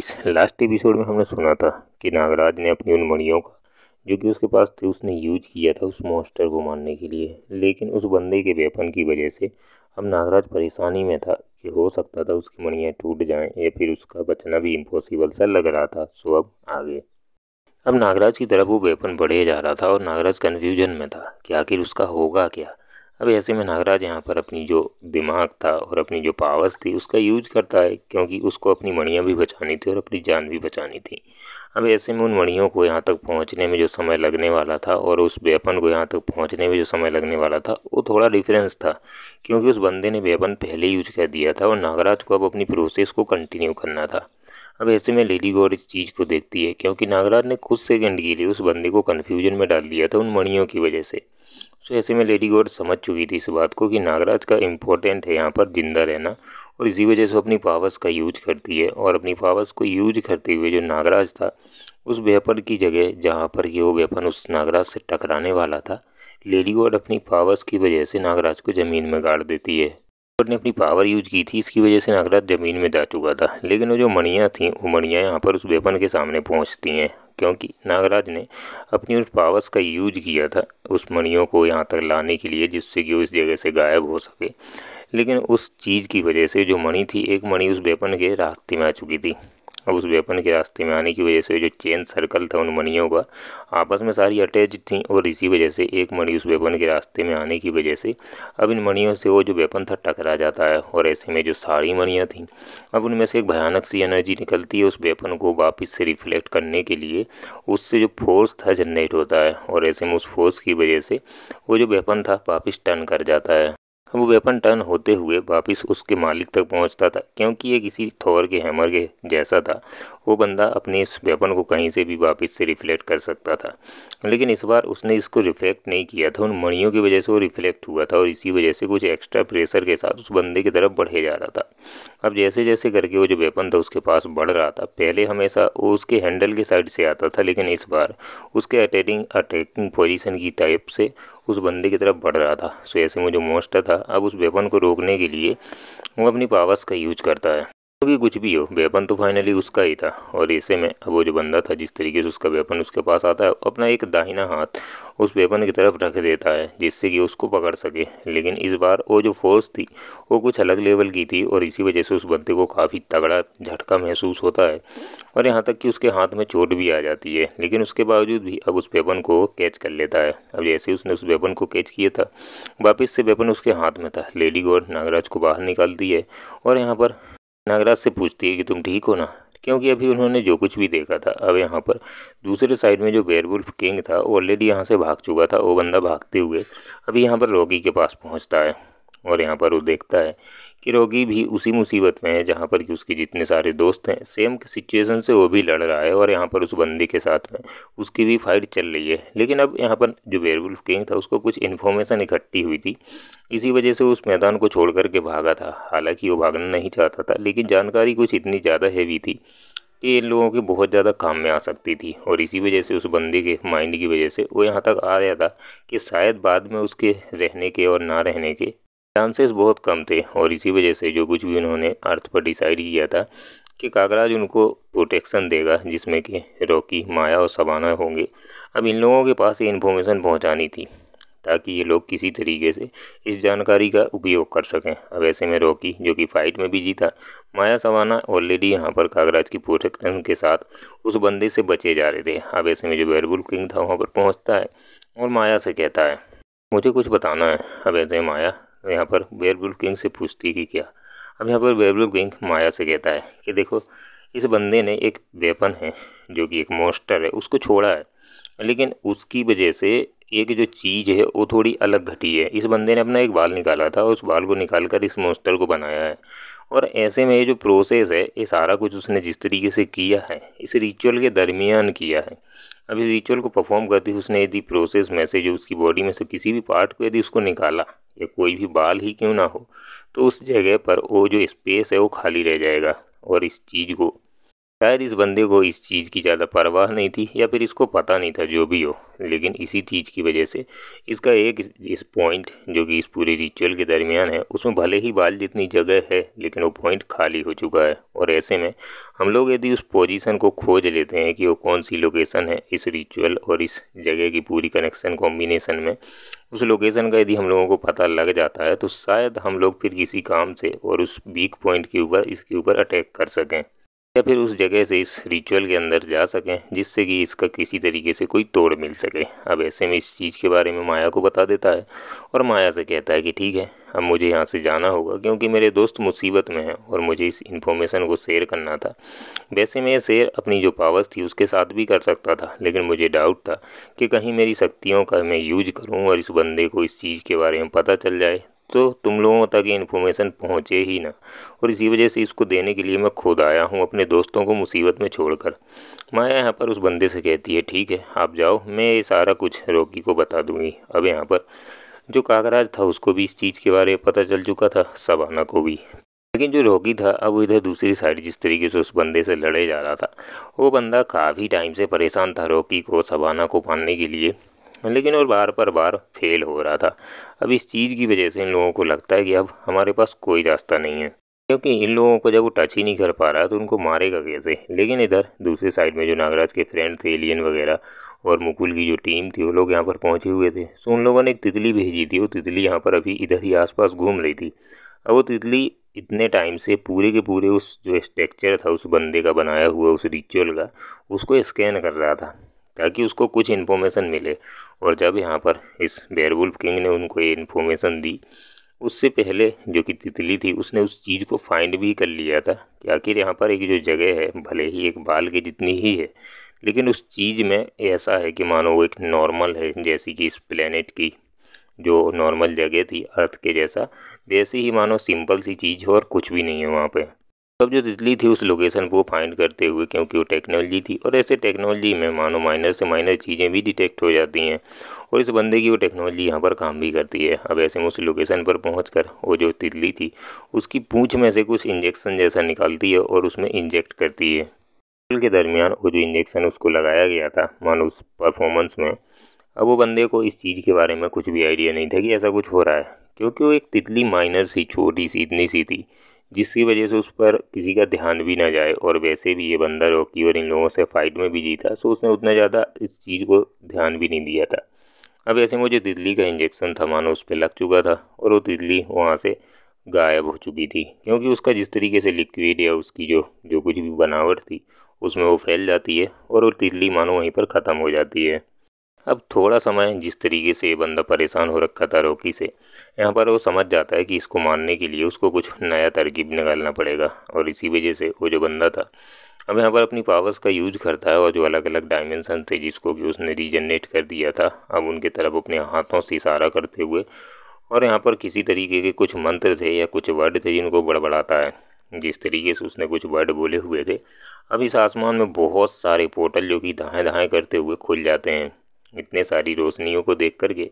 इस last episode में हमने सुना था कि नागराज ने अपनी उन मणियों का जो कि उसके पास थी उसने यूज किया था उस मॉन्स्टर को मारने के लिए लेकिन उस बंदे के वेपन की वजह से अब नागराज परेशानी में था कि हो सकता था उसकी मणियाँ टूट जाएं या फिर उसका बचना भी इम्पॉसिबल सा लग रहा था सो अब आगे अब नागराज की तरफ वो वेपन बढ़े जा रहा था और नागराज कन्फ्यूजन में था कि आखिर उसका होगा क्या अब ऐसे में नागराज यहाँ पर अपनी जो दिमाग था और अपनी जो पावर्स थी उसका यूज करता है क्योंकि उसको अपनी मणियाँ भी बचानी थी और अपनी जान भी बचानी थी अब ऐसे में उन मणियों को यहाँ तक पहुँचने में जो समय लगने वाला था और उस वेपन को यहाँ तक पहुँचने में जो समय लगने वाला था वो थोड़ा डिफरेंस था क्योंकि उस बंदे ने वेपन पहले यूज कर दिया था और नागराज को अब अपनी प्रोसेस को कंटिन्यू करना था अब ऐसे में लेडी गौर इस चीज़ को देखती है क्योंकि नागराज ने कुछ सेकंड के लिए उस बंदे को कन्फ्यूजन में डाल दिया था उन मणियों की वजह से सो तो ऐसे में लेडी गॉड समझ चुकी थी इस बात को कि नागराज का इम्पोर्टेंट है यहाँ पर जिंदा रहना और इसी वजह से वो अपनी पावर्स का यूज करती है और अपनी पावर्स को यूज करते हुए जो नागराज था उस वेपन की जगह जहाँ पर ये वो वेपन उस नागराज से टकराने वाला था लेडी गॉड अपनी पावर्स की वजह से नागराज को ज़मीन में गाड़ देती है गॉड ने अपनी पावर यूज की थी इसकी वजह से नागराज ज़मीन में जा चुका था लेकिन वो जो मणियाँ थीं वो मणियाँ यहाँ पर उस वेपन के सामने पहुँचती हैं क्योंकि नागराज ने अपनी उस पावस का यूज किया था उस मणियों को यहाँ तक लाने के लिए जिससे कि वो इस जगह से गायब हो सके लेकिन उस चीज़ की वजह से जो मणि थी एक मणि उस वेपन के रास्ते में आ चुकी थी अब उस वेपन के रास्ते में आने की वजह से जो चेन सर्कल था उन मणियों का आपस में सारी अटैच थी और इसी वजह से एक मणि उस वेपन के रास्ते में आने की वजह से अब इन मणियों से वो जो वेपन था टकरा जाता है और ऐसे में जो सारी मणियाँ थीं अब उनमें से एक भयानक सी एनर्जी निकलती है उस वेपन को वापस से रिफ्लेक्ट करने के लिए उससे जो फोर्स था जनरेट होता है और ऐसे में उस फोर्स की वजह से वो जो वेपन था वापस टर्न कर जाता है वो वेपन टर्न होते हुए वापस उसके मालिक तक पहुंचता था क्योंकि ये किसी थौर के हैमर के जैसा था वो बंदा अपने इस वेपन को कहीं से भी वापस से रिफ्लेक्ट कर सकता था लेकिन इस बार उसने इसको रिफ्लेक्ट नहीं किया था उन मणियों की वजह से वो रिफ्लेक्ट हुआ था और इसी वजह से कुछ एक्स्ट्रा प्रेशर के साथ उस बंदे की तरफ बढ़े जा रहा था अब जैसे जैसे करके वो जो वेपन था उसके पास बढ़ रहा था पहले हमेशा वो उसके हैंडल के साइड से आता था लेकिन इस बार उसके अटैकिंग अटैकिंग पोजिशन की टाइप से उस बंदे की तरफ बढ़ रहा था सो ऐसे में जो मोस्टर था अब उस वेपन को रोकने के लिए वो अपनी पावर्स का यूज करता है क्योंकि तो कुछ भी हो वेपन तो फाइनली उसका ही था और ऐसे में अब वो जो बंदा था जिस तरीके से उसका वेपन उसके पास आता है अपना एक दाहिना हाथ उस वेपन की तरफ रख देता है जिससे कि उसको पकड़ सके लेकिन इस बार वो जो फोर्स थी वो कुछ अलग लेवल की थी और इसी वजह से उस बंदे को काफ़ी तगड़ा झटका महसूस होता है और यहाँ तक कि उसके हाथ में चोट भी आ जाती है लेकिन उसके बावजूद भी अब उस वेपन को कैच कर लेता है अब जैसे उसने उस वेपन को कैच किया था वापस से वेपन उसके हाथ में था लेडी गॉड नागराज को बाहर निकालती है और यहाँ पर नागराज से पूछती है कि तुम ठीक हो ना क्योंकि अभी उन्होंने जो कुछ भी देखा था अब यहाँ पर दूसरे साइड में जो बेरबुल्फ किंग था ऑलरेडी यहाँ से भाग चुका था वो बंदा भागते हुए अभी यहाँ पर रोगी के पास पहुँचता है और यहाँ पर वो देखता है कि रोगी भी उसी मुसीबत में है जहाँ पर कि उसके जितने सारे दोस्त हैं सेम सिचुएशन से वो भी लड़ रहा है और यहाँ पर उस बंदी के साथ में उसकी भी फाइट चल रही है लेकिन अब यहाँ पर जो बेरबुल्फ किंग था उसको कुछ इन्फॉर्मेशन इकट्ठी हुई थी इसी वजह से उस मैदान को छोड़ करके भागा था हालाँकि वो भागना नहीं चाहता था लेकिन जानकारी कुछ इतनी ज़्यादा हैवी थी कि इन लोगों के बहुत ज़्यादा काम में आ सकती थी और इसी वजह से उस बंदी के माइंड की वजह से वो यहाँ तक आ गया था कि शायद बाद में उसके रहने के और ना रहने के चांसेस बहुत कम थे और इसी वजह से जो कुछ भी उन्होंने अर्थ पर डिसाइड किया था कि कागराज उनको प्रोटेक्शन देगा जिसमें कि रॉकी माया और सबाना होंगे अब इन लोगों के पास ये इन्फॉर्मेशन पहुंचानी थी ताकि ये लोग किसी तरीके से इस जानकारी का उपयोग कर सकें अब ऐसे में रॉकी जो कि फाइट में भी जीता माया सवाना ऑलरेडी यहाँ पर कागराज की प्रोटेक्शन के साथ उस बंदे से बचे जा रहे थे अब ऐसे में जो बैरबुल किंग था वहाँ पर पहुँचता है और माया से कहता है मुझे कुछ बताना है अब ऐसे माया तो यहाँ पर वेयरबुल किंग से पूछती है कि क्या अब यहाँ पर वेयरबुल किंग माया से कहता है कि देखो इस बंदे ने एक वेपन है जो कि एक मोस्टर है उसको छोड़ा है लेकिन उसकी वजह से एक जो चीज़ है वो थोड़ी अलग घटी है इस बंदे ने अपना एक बाल निकाला था और उस बाल को निकाल कर इस मोस्टर को बनाया है और ऐसे में ये जो प्रोसेस है ये सारा कुछ उसने जिस तरीके से किया है इस रिचुअल के दरमियान किया है अब इस रिचुअल को परफॉर्म करते हुए उसने यदि प्रोसेस मैसेज से जो उसकी बॉडी में से किसी भी पार्ट को यदि उसको निकाला या कोई भी बाल ही क्यों ना हो तो उस जगह पर वो जो स्पेस है वो खाली रह जाएगा और इस चीज़ को शायद इस बंदे को इस चीज़ की ज़्यादा परवाह नहीं थी या फिर इसको पता नहीं था जो भी हो लेकिन इसी चीज़ की वजह से इसका एक इस पॉइंट जो कि इस पूरे रिचुअल के दरमियान है उसमें भले ही बाल जितनी जगह है लेकिन वो पॉइंट खाली हो चुका है और ऐसे में हम लोग यदि उस पोजीशन को खोज लेते हैं कि वो कौन सी लोकेशन है इस रिचुअल और इस जगह की पूरी कनेक्शन कॉम्बिनेसन में उस लोकेशन का यदि हम लोगों को पता लग जाता है तो शायद हम लोग फिर किसी काम से और उस वीक पॉइंट के ऊपर इसके ऊपर अटैक कर सकें या फिर उस जगह से इस रिचुअल के अंदर जा सकें जिससे कि इसका किसी तरीके से कोई तोड़ मिल सके अब ऐसे में इस चीज़ के बारे में माया को बता देता है और माया से कहता है कि ठीक है अब मुझे यहाँ से जाना होगा क्योंकि मेरे दोस्त मुसीबत में हैं और मुझे इस इन्फॉर्मेशन को शेयर करना था वैसे मैं शेयर अपनी जो पावर्स थी उसके साथ भी कर सकता था लेकिन मुझे डाउट था कि कहीं मेरी शक्तियों का मैं यूज करूँ और इस बंदे को इस चीज़ के बारे में पता चल जाए तो तुम लोगों तक ये इन्फॉर्मेशन पहुँचे ही ना और इसी वजह से इसको देने के लिए मैं खुद आया हूँ अपने दोस्तों को मुसीबत में छोड़कर माया यहाँ पर उस बंदे से कहती है ठीक है आप जाओ मैं ये सारा कुछ रोकी को बता दूँगी अब यहाँ पर जो कागराज था उसको भी इस चीज़ के बारे में पता चल चुका था सबाना को भी लेकिन जो रोगी था अब इधर दूसरी साइड जिस तरीके से उस बंदे से लड़े जा रहा था वो बंदा काफ़ी टाइम से परेशान था रोगी को सबाना को पालने के लिए लेकिन और बार पर बार फेल हो रहा था अब इस चीज़ की वजह से इन लोगों को लगता है कि अब हमारे पास कोई रास्ता नहीं है क्योंकि इन लोगों को जब वो टच ही नहीं कर पा रहा तो उनको मारेगा कैसे लेकिन इधर दूसरे साइड में जो नागराज के फ्रेंड थे एलियन वगैरह और मुकुल की जो टीम थी वो लोग यहाँ पर पहुँचे हुए थे सो उन लोगों ने एक तितली भेजी थी वो तितली यहाँ पर अभी इधर ही आसपास घूम रही थी अब वो तितली इतने टाइम से पूरे के पूरे उस जो स्ट्रक्चर था उस बंदे का बनाया हुआ उस रिचुअल का उसको स्कैन कर रहा था ताकि उसको कुछ इन्फॉर्मेशन मिले और जब यहाँ पर इस बेयरवुल्फ किंग ने उनको ये इन्फॉर्मेशन दी उससे पहले जो कि तितली थी उसने उस चीज़ को फाइंड भी कर लिया था कि आखिर यहाँ पर एक जो जगह है भले ही एक बाल की जितनी ही है लेकिन उस चीज़ में ऐसा है कि मानो वो एक नॉर्मल है जैसी कि इस प्लेनेट की जो नॉर्मल जगह थी अर्थ के जैसा वैसे ही मानो सिंपल सी चीज़ है और कुछ भी नहीं है वहाँ पर अब जो तितली थी उस लोकेशन को फाइंड करते हुए क्योंकि वो टेक्नोलॉजी थी और ऐसे टेक्नोलॉजी में मानो माइनर से माइनर चीज़ें भी डिटेक्ट हो जाती हैं और इस बंदे की वो टेक्नोलॉजी यहाँ पर काम भी करती है अब ऐसे में उस लोकेशन पर पहुँच वो जो तितली थी उसकी पूँछ में से कुछ इंजेक्शन जैसा निकालती है और उसमें इंजेक्ट करती है के दरमियान वो जो इंजेक्शन उसको लगाया गया था मानो उस परफॉर्मेंस में अब वो बंदे को इस चीज़ के बारे में कुछ भी आइडिया नहीं था कि ऐसा कुछ हो रहा है क्योंकि वो एक तितली माइनर सी छोटी सी इतनी सी थी जिसकी वजह से उस पर किसी का ध्यान भी ना जाए और वैसे भी ये बंदा कि और इन लोगों से फाइट में भी जीता सो उसने उतना ज़्यादा इस चीज़ को ध्यान भी नहीं दिया था अब ऐसे मुझे दिल्ली का इंजेक्शन था मानो उस पर लग चुका था और वो दिल्ली वहाँ से गायब हो चुकी थी क्योंकि उसका जिस तरीके से लिक्विड या उसकी जो जो कुछ भी बनावट थी उसमें वो फैल जाती है और वो तिल्ली मानो वहीं पर ख़त्म हो जाती है अब थोड़ा समय जिस तरीके से ये बंदा परेशान हो रखा था रोकी से यहाँ पर वो समझ जाता है कि इसको मानने के लिए उसको कुछ नया तरकीब निकालना पड़ेगा और इसी वजह से वो जो बंदा था अब यहाँ पर अपनी पावर्स का यूज करता है और जो अलग अलग डायमेंसन थे जिसको कि उसने रीजनरेट कर दिया था अब उनके तरफ अपने हाथों से इशारा करते हुए और यहाँ पर किसी तरीके के कुछ मंत्र थे या कुछ वर्ड थे जिनको बड़बड़ाता है जिस तरीके से उसने कुछ वर्ड बोले हुए थे अब इस आसमान में बहुत सारे पोर्टल जो कि दहाएँ दहाएँ करते हुए खुल जाते हैं इतने सारी रोशनियों को देख करके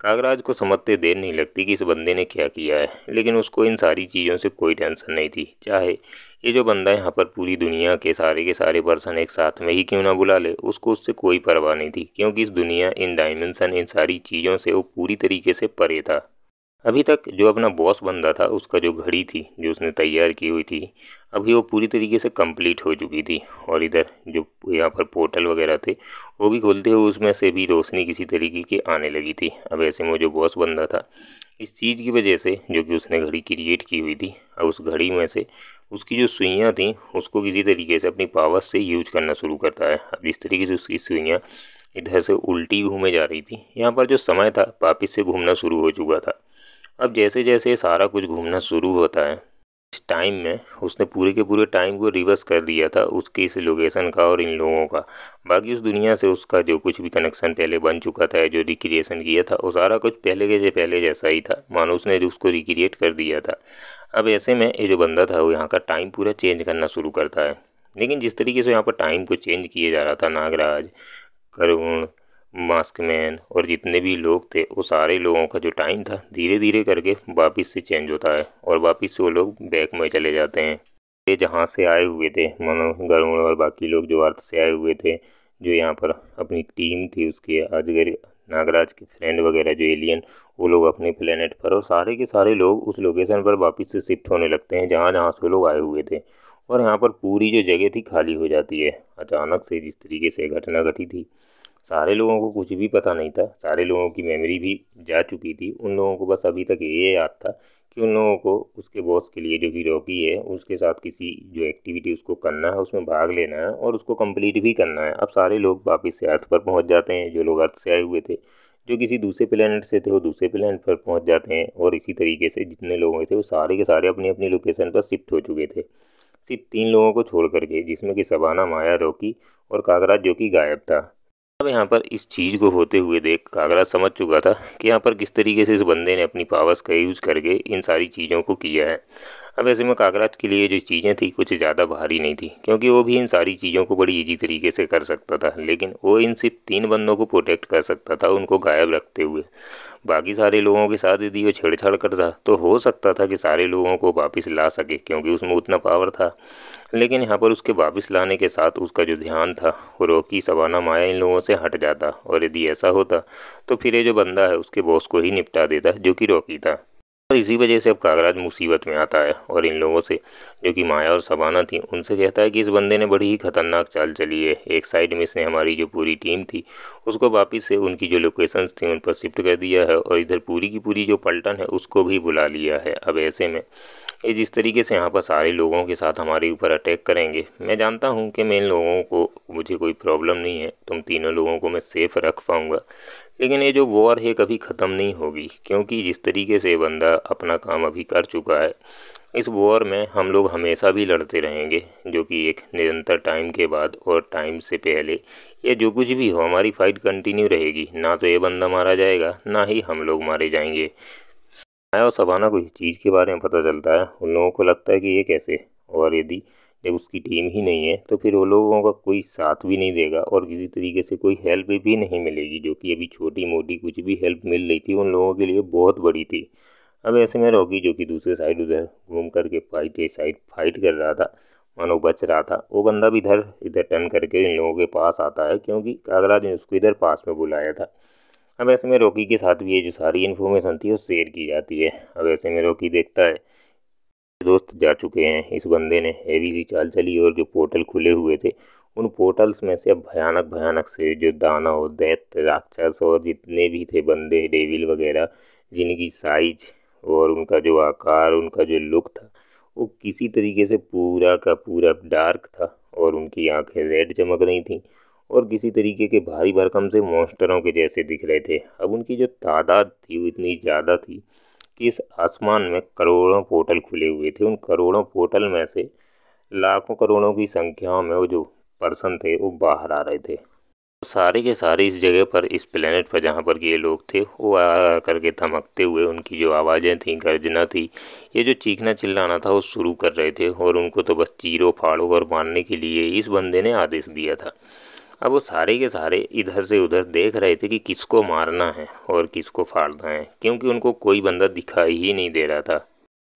कागराज को समझते देर नहीं लगती कि इस बंदे ने क्या किया है लेकिन उसको इन सारी चीज़ों से कोई टेंशन नहीं थी चाहे ये जो बंदा यहाँ पर पूरी दुनिया के सारे के सारे पर्सन एक साथ में ही क्यों ना बुला ले उसको उससे कोई परवाह नहीं थी क्योंकि इस दुनिया इन डायमेंसन इन सारी चीज़ों से वो पूरी तरीके से परे था अभी तक जो अपना बॉस बंदा था उसका जो घड़ी थी जो उसने तैयार की हुई थी अभी वो पूरी तरीके से कंप्लीट हो चुकी थी और इधर जो यहाँ पर पोर्टल वगैरह थे वो भी खोलते हुए उसमें से भी रोशनी किसी तरीके की आने लगी थी अब ऐसे में जो बॉस बंदा था इस चीज़ की वजह से जो कि उसने घड़ी क्रिएट की हुई थी अब उस घड़ी में से उसकी जो सुइयाँ थी उसको किसी तरीके से अपनी पावर से यूज करना शुरू करता है अब इस तरीके से उसकी सुइयाँ इधर से उल्टी घूमे जा रही थी यहाँ पर जो समय था वापिस से घूमना शुरू हो चुका था अब जैसे जैसे सारा कुछ घूमना शुरू होता है टाइम में उसने पूरे के पूरे टाइम को रिवर्स कर दिया था उसके इस लोकेशन का और इन लोगों का बाकी उस दुनिया से उसका जो कुछ भी कनेक्शन पहले बन चुका था जो रिक्रिएशन किया था वो सारा कुछ पहले के पहले जैसा ही था मानो उसने उसको रिक्रिएट कर दिया था अब ऐसे में ये जो बंदा था वो यहाँ का टाइम पूरा चेंज करना शुरू करता है लेकिन जिस तरीके से यहाँ पर टाइम को चेंज किया जा रहा था नागराज करुण मास्क मैन और जितने भी लोग थे वो सारे लोगों का जो टाइम था धीरे धीरे करके वापस से चेंज होता है और वापस से वो लोग बैक में चले जाते हैं ये जहाँ से आए हुए थे मनो गरुण और बाकी लोग जो अर्थ से आए हुए थे जो यहाँ पर अपनी टीम थी उसके अजगर नागराज के फ्रेंड वगैरह जो एलियन वो लोग अपने प्लानट पर और सारे के सारे लोग उस लोकेशन पर वापस से शिफ्ट होने लगते हैं जहाँ जहाँ से लोग आए हुए थे और यहाँ पर पूरी जो जगह थी खाली हो जाती है अचानक से जिस तरीके से घटना घटी थी सारे लोगों को कुछ भी पता नहीं था सारे लोगों की मेमोरी भी जा चुकी थी उन लोगों को बस अभी तक ये याद था कि उन लोगों को उसके बॉस के लिए जो कि रॉकी है उसके साथ किसी जो एक्टिविटी उसको करना है उसमें भाग लेना है और उसको कंप्लीट भी करना है अब सारे लोग वापस से अर्थ पर पहुंच जाते हैं जो लोग अर्थ से आए हुए थे जो किसी दूसरे प्लानट से थे वो दूसरे प्लानट पर पहुँच जाते हैं और इसी तरीके से जितने लोग थे वो सारे के सारे अपनी अपनी लोकेशन पर शिफ्ट हो चुके थे सिर्फ तीन लोगों को छोड़ करके जिसमें कि सबाना माया रॉकी और कागराज जो कि गायब था अब यहाँ पर इस चीज़ को होते हुए देख कागरा समझ चुका था कि यहाँ पर किस तरीके से इस बंदे ने अपनी पावर्स का यूज़ करके इन सारी चीज़ों को किया है अब ऐसे में कागराज के लिए जो चीज़ें थी कुछ ज़्यादा भारी नहीं थी क्योंकि वो भी इन सारी चीज़ों को बड़ी ईजी तरीके से कर सकता था लेकिन वो इन सिर्फ तीन बंदों को प्रोटेक्ट कर सकता था उनको गायब रखते हुए बाकी सारे लोगों के साथ यदि वो छेड़छाड़ करता तो हो सकता था कि सारे लोगों को वापस ला सके क्योंकि उसमें उतना पावर था लेकिन यहाँ पर उसके वापस लाने के साथ उसका जो ध्यान था वो रोकी सवाना माया इन लोगों से हट जाता और यदि ऐसा होता तो फिर ये जो बंदा है उसके बॉस को ही निपटा देता जो कि रोकी था और इसी वजह से अब कागराज मुसीबत में आता है और इन लोगों से जो कि माया और सबाना थी उनसे कहता है कि इस बंदे ने बड़ी ही खतरनाक चाल चली है एक साइड में इसने हमारी जो पूरी टीम थी उसको वापस से उनकी जो लोकेशंस थी उन पर शिफ्ट कर दिया है और इधर पूरी की पूरी जो पलटन है उसको भी बुला लिया है अब ऐसे में जिस तरीके से यहाँ पर सारे लोगों के साथ हमारे ऊपर अटैक करेंगे मैं जानता हूँ कि मैं इन लोगों को मुझे कोई प्रॉब्लम नहीं है तुम तीनों लोगों को मैं सेफ़ रख पाऊँगा लेकिन ये जो वॉर है कभी ख़त्म नहीं होगी क्योंकि जिस तरीके से बंदा अपना काम अभी कर चुका है इस वॉर में हम लोग हमेशा भी लड़ते रहेंगे जो कि एक निरंतर टाइम के बाद और टाइम से पहले ये जो कुछ भी हो हमारी फ़ाइट कंटिन्यू रहेगी ना तो ये बंदा मारा जाएगा ना ही हम लोग मारे जाएंगे माया और सबाना को इस चीज़ के बारे में पता चलता है उन लोगों को लगता है कि ये कैसे और यदि जब उसकी टीम ही नहीं है तो फिर वो लोगों का कोई साथ भी नहीं देगा और किसी तरीके से कोई हेल्प भी नहीं मिलेगी जो कि अभी छोटी मोटी कुछ भी हेल्प मिल रही थी उन लोगों के लिए बहुत बड़ी थी अब ऐसे में रॉकी जो कि दूसरे साइड उधर घूम करके फाइट साइड फाइट कर रहा था मानो बच रहा था वो बंदा भी इधर इधर टर्न करके इन लोगों के पास आता है क्योंकि कागराज ने उसको इधर पास में बुलाया था अब ऐसे में रॉकी के साथ भी ये जो सारी इन्फॉर्मेशन थी वो शेयर की जाती है अब ऐसे में रॉकी देखता है दोस्त जा चुके हैं इस बंदे ने हैवी सी चाल चली और जो पोर्टल खुले हुए थे उन पोर्टल्स में से अब भयानक भयानक से जो दानव दैत राक्षस और जितने भी थे बंदे डेविल वगैरह जिनकी साइज और उनका जो आकार उनका जो लुक था वो किसी तरीके से पूरा का पूरा डार्क था और उनकी आंखें रेड चमक रही थी और किसी तरीके के भारी भरकम से मोस्टरों के जैसे दिख रहे थे अब उनकी जो तादाद थी वो इतनी ज़्यादा थी इस आसमान में करोड़ों पोर्टल खुले हुए थे उन करोड़ों पोर्टल में से लाखों करोड़ों की संख्या में वो जो पर्सन थे वो बाहर आ रहे थे सारे के सारे इस जगह पर इस प्लेनेट पर जहाँ पर ये लोग थे वो आ करके थमकते हुए उनकी जो आवाज़ें थी गर्जना थी ये जो चीखना चिल्लाना था वो शुरू कर रहे थे और उनको तो बस चीरो फाड़ो और मारने के लिए इस बंदे ने आदेश दिया था अब वो सारे के सारे इधर से उधर देख रहे थे कि किसको मारना है और किसको फाड़ना है क्योंकि उनको कोई बंदा दिखाई ही नहीं दे रहा था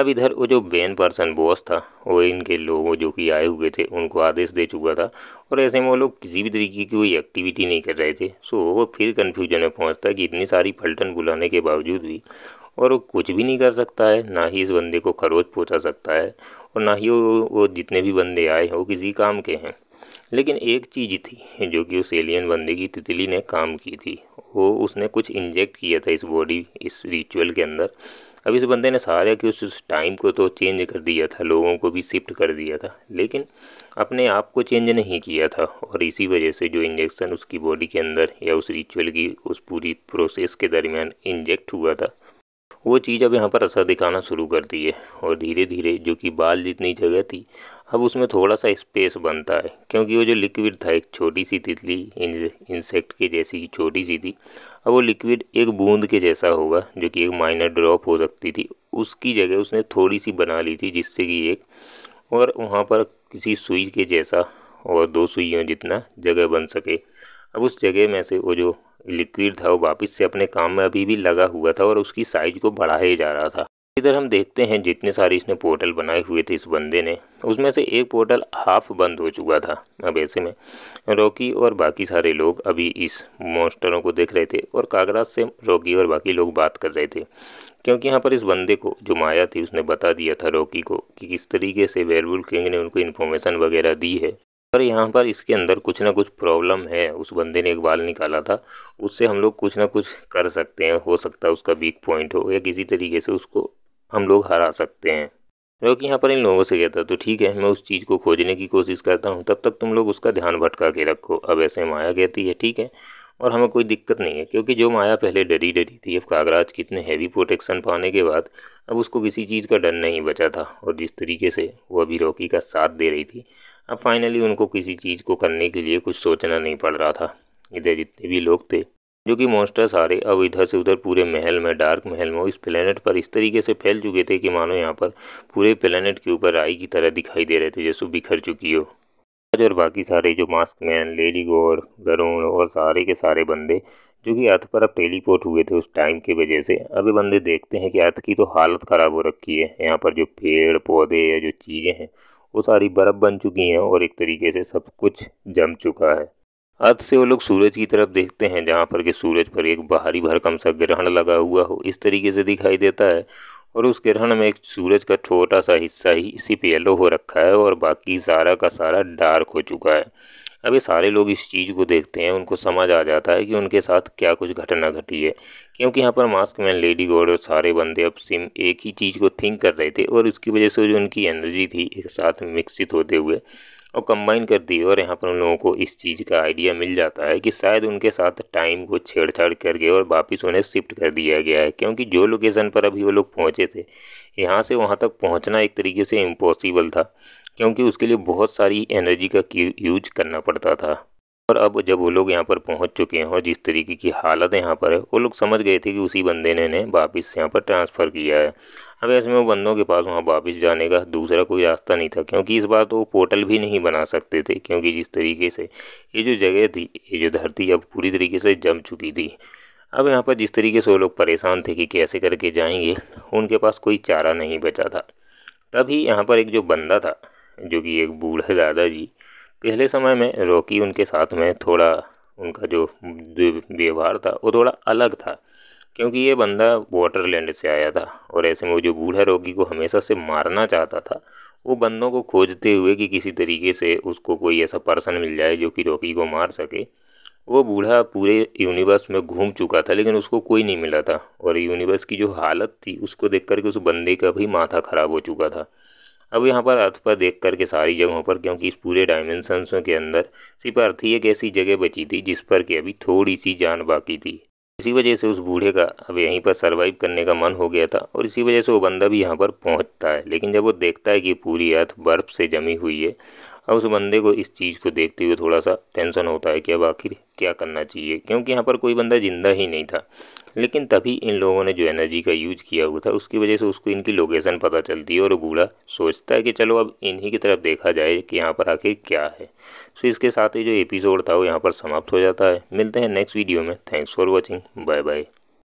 अब इधर वो जो बेन पर्सन बॉस था वो इनके लोगों जो कि आए हुए थे उनको आदेश दे चुका था और ऐसे में वो लोग किसी भी तरीके की कोई एक्टिविटी नहीं कर रहे थे सो वो फिर कन्फ्यूजन में पहुँचता कि इतनी सारी पलटन बुलाने के बावजूद भी और वो कुछ भी नहीं कर सकता है ना ही इस बंदे को खरोच पहुँचा सकता है और ना ही वो, वो जितने भी बंदे आए हैं वो किसी काम के हैं लेकिन एक चीज़ थी जो कि उस एलियन बंदे की तितली ने काम की थी वो उसने कुछ इंजेक्ट किया था इस बॉडी इस रिचुअल के अंदर अब इस बंदे ने सारे कि उस टाइम को तो चेंज कर दिया था लोगों को भी शिफ्ट कर दिया था लेकिन अपने आप को चेंज नहीं किया था और इसी वजह से जो इंजेक्शन उसकी बॉडी के अंदर या उस रिचुअल की उस पूरी प्रोसेस के दरमियान इंजेक्ट हुआ था वो चीज़ अब यहाँ पर असर दिखाना शुरू कर दी है और धीरे धीरे जो कि बाल जितनी जगह थी अब उसमें थोड़ा सा स्पेस बनता है क्योंकि वो जो लिक्विड था एक छोटी सी तितली इंसेक्ट के जैसी छोटी सी थी अब वो लिक्विड एक बूंद के जैसा होगा जो कि एक माइनर ड्रॉप हो सकती थी उसकी जगह उसने थोड़ी सी बना ली थी जिससे कि एक और वहाँ पर किसी सुई के जैसा और दो सुइयों जितना जगह बन सके अब उस जगह में से वो जो लिक्विड था वो वापस से अपने काम में अभी भी लगा हुआ था और उसकी साइज को बढ़ाया जा रहा था इधर हम देखते हैं जितने सारे इसने पोर्टल बनाए हुए थे इस बंदे ने उसमें से एक पोर्टल हाफ बंद हो चुका था अब ऐसे में रॉकी और बाकी सारे लोग अभी इस मॉन्स्टरों को देख रहे थे और कागराज से रॉकी और बाकी लोग बात कर रहे थे क्योंकि यहाँ पर इस बंदे को जो माया थी उसने बता दिया था रॉकी को कि किस तरीके से वेरबुल किंग ने उनको इन्फॉर्मेशन वगैरह दी है पर यहाँ पर इसके अंदर कुछ ना कुछ प्रॉब्लम है उस बंदे ने एक बाल निकाला था उससे हम लोग कुछ ना कुछ कर सकते हैं हो सकता है उसका वीक पॉइंट हो या किसी तरीके से उसको हम लोग हरा सकते हैं रॉकी यहाँ पर इन लोगों से कहता तो ठीक है मैं उस चीज़ को खोजने की कोशिश करता हूँ तब तक तुम लोग उसका ध्यान भटका के रखो अब ऐसे माया कहती है ठीक है और हमें कोई दिक्कत नहीं है क्योंकि जो माया पहले डरी डरी थी अब कागराज कितने हैवी प्रोटेक्शन पाने के बाद अब उसको किसी चीज़ का डर नहीं बचा था और जिस तरीके से वो अभी रॉकी का साथ दे रही थी अब फाइनली उनको किसी चीज़ को करने के लिए कुछ सोचना नहीं पड़ रहा था इधर जितने भी लोग थे जो कि मॉन्स्टर सारे अब इधर से उधर पूरे महल में डार्क महल में इस प्लेनेट पर इस तरीके से फैल चुके थे कि मानो यहाँ पर पूरे प्लेनेट के ऊपर राई की तरह दिखाई दे रहे थे जैसे बिखर चुकी हो और बाकी सारे जो मास्क मैन लेडी गोर गरुण और सारे के सारे बंदे जो कि अर्थ पर अब टेलीपोर्ट हुए थे उस टाइम की वजह से अब ये बंदे देखते हैं कि अर्थ की तो हालत ख़राब हो रखी है यहाँ पर जो पेड़ पौधे या जो चीज़ें हैं वो सारी बर्फ़ बन चुकी हैं और एक तरीके से सब कुछ जम चुका है अर्थ से वो लोग सूरज की तरफ देखते हैं जहाँ पर कि सूरज पर एक बाहरी भरकम सा ग्रहण लगा हुआ हो इस तरीके से दिखाई देता है और उस ग्रहण में एक सूरज का छोटा सा हिस्सा ही सिर्फ येलो हो रखा है और बाकी सारा का सारा डार्क हो चुका है अब ये सारे लोग इस चीज़ को देखते हैं उनको समझ आ जाता है कि उनके साथ क्या कुछ घटना घटी है क्योंकि यहाँ पर मास्क मैन लेडी गॉड और सारे बंदे अब सिम एक ही चीज़ को थिंक कर रहे थे और उसकी वजह से जो उनकी एनर्जी थी एक साथ मिक्सित होते हुए और कंबाइन कर दिए और यहाँ पर उन लोगों को इस चीज़ का आइडिया मिल जाता है कि शायद उनके साथ टाइम को छेड़छाड़ करके और वापस उन्हें शिफ्ट कर दिया गया है क्योंकि जो लोकेशन पर अभी वो लोग पहुँचे थे यहाँ से वहाँ तक पहुँचना एक तरीके से इम्पॉसिबल था क्योंकि उसके लिए बहुत सारी एनर्जी का यूज करना पड़ता था और अब जब वो लोग यहाँ पर पहुँच चुके हैं और जिस तरीके की हालत यहाँ पर है वो लोग समझ गए थे कि उसी बंदे ने इन्हें वापस यहाँ पर ट्रांसफ़र किया है अब ऐसे में वो बंदों के पास वहाँ वापस जाने का दूसरा कोई रास्ता नहीं था क्योंकि इस बार तो वो पोर्टल भी नहीं बना सकते थे क्योंकि जिस तरीके से ये जो जगह थी ये जो धरती अब पूरी तरीके से जम चुकी थी अब यहाँ पर जिस तरीके से वो लोग परेशान थे कि कैसे करके जाएंगे उनके पास कोई चारा नहीं बचा था तभी यहाँ पर एक जो बंदा था जो कि एक बूढ़े दादाजी पहले समय में रॉकी उनके साथ में थोड़ा उनका जो व्यवहार था वो थोड़ा अलग था क्योंकि ये बंदा वाटरलैंड से आया था और ऐसे में वो जो बूढ़ा रोगी को हमेशा से मारना चाहता था वो बंदों को खोजते हुए कि किसी तरीके से उसको कोई ऐसा पर्सन मिल जाए जो कि रोगी को मार सके वो बूढ़ा पूरे यूनिवर्स में घूम चुका था लेकिन उसको कोई नहीं मिला था और यूनिवर्स की जो हालत थी उसको देख करके उस बंदे का भी माथा ख़राब हो चुका था अब यहाँ पर अर्थ पर देख करके सारी जगहों पर क्योंकि इस पूरे डायमेंशनसों के अंदर सिर्फ अर्थ ही एक ऐसी जगह बची थी जिस पर कि अभी थोड़ी सी जान बाकी थी इसी वजह से उस बूढ़े का अब यहीं पर सरवाइव करने का मन हो गया था और इसी वजह से वो बंदा भी यहाँ पर पहुँचता है लेकिन जब वो देखता है कि पूरी अर्थ बर्फ़ से जमी हुई है अब उस बंदे को इस चीज़ को देखते हुए थोड़ा सा टेंशन होता है कि अब आखिर क्या करना चाहिए क्योंकि यहाँ पर कोई बंदा ज़िंदा ही नहीं था लेकिन तभी इन लोगों ने जो एनर्जी का यूज किया हुआ था उसकी वजह से उसको इनकी लोकेशन पता चलती है और बूढ़ा सोचता है कि चलो अब इन्हीं की तरफ देखा जाए कि यहाँ पर आखिर क्या है सो तो इसके साथ ही जो एपिसोड था वो यहाँ पर समाप्त हो जाता है मिलते हैं नेक्स्ट वीडियो में thanks for watching bye bye